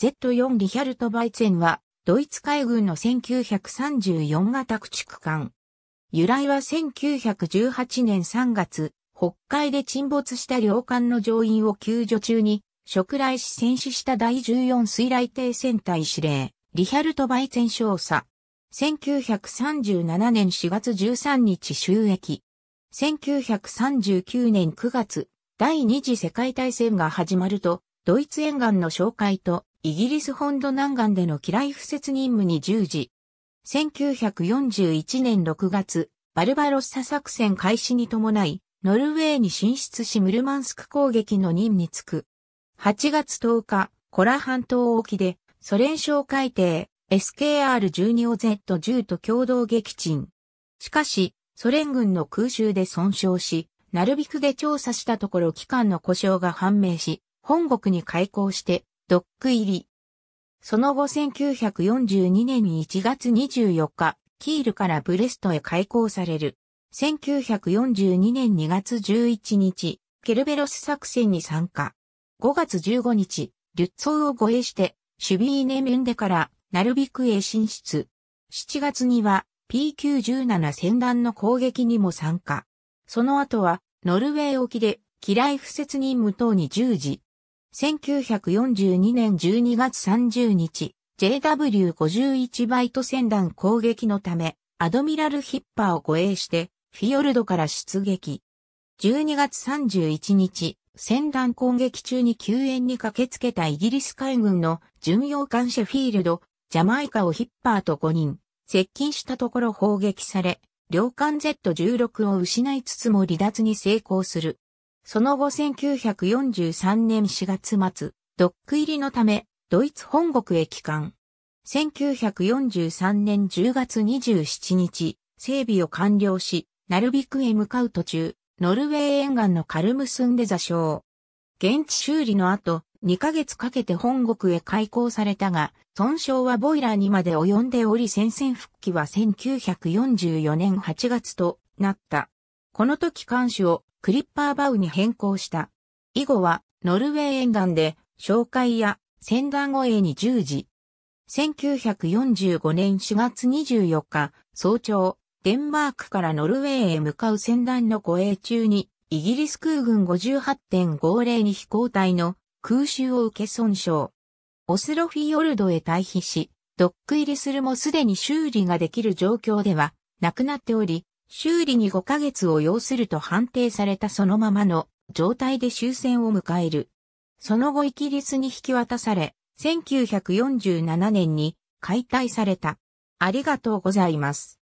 Z4 リヒャルト・バイツェンは、ドイツ海軍の1934型駆逐艦。由来は1918年3月、北海で沈没した両艦の乗員を救助中に、食来し戦死した第14水雷艇戦隊司令、リヒャルト・バイツェン少佐。1937年4月13日収益。1939年9月、第二次世界大戦が始まると、ドイツ沿岸の紹介とイギリス本土南岸での機雷不設任務に従事。1941年6月、バルバロッサ作戦開始に伴い、ノルウェーに進出しムルマンスク攻撃の任に就く。8月10日、コラ半島沖で、ソ連哨海艇 SKR-12OZ10 と共同撃沈。しかし、ソ連軍の空襲で損傷し、ナルビクで調査したところ機関の故障が判明し、本国に開港してドック入り。その後1942年に1月24日、キールからブレストへ開港される。1942年2月11日、ケルベロス作戦に参加。5月15日、リュッツォーを護衛して、シュビーネメンデからナルビクへ進出。7月には P917 戦団の攻撃にも参加。その後はノルウェー沖で機雷不設任務等に従事。1942年12月30日、JW51 バイト船団攻撃のため、アドミラルヒッパーを護衛して、フィヨルドから出撃。12月31日、船団攻撃中に救援に駆けつけたイギリス海軍の巡洋艦シェフィールド、ジャマイカをヒッパーと5人、接近したところ砲撃され、両艦 Z16 を失いつつも離脱に成功する。その後1943年4月末、ドック入りのため、ドイツ本国へ帰還。1943年10月27日、整備を完了し、ナルビクへ向かう途中、ノルウェー沿岸のカルムスンで座礁。現地修理の後、2ヶ月かけて本国へ開港されたが、損傷はボイラーにまで及んでおり戦線復帰は1944年8月となった。この時艦首をクリッパーバウに変更した。以後は、ノルウェー沿岸で、紹介や、船団護衛に従事。1945年4月24日、早朝、デンマークからノルウェーへ向かう船団の護衛中に、イギリス空軍58.50に飛行隊の空襲を受け損傷。オスロフィヨルドへ退避し、ドック入りするもすでに修理ができる状況ではなくなっており、修理に5ヶ月を要すると判定されたそのままの状態で終戦を迎える。その後イギリスに引き渡され、1947年に解体された。ありがとうございます。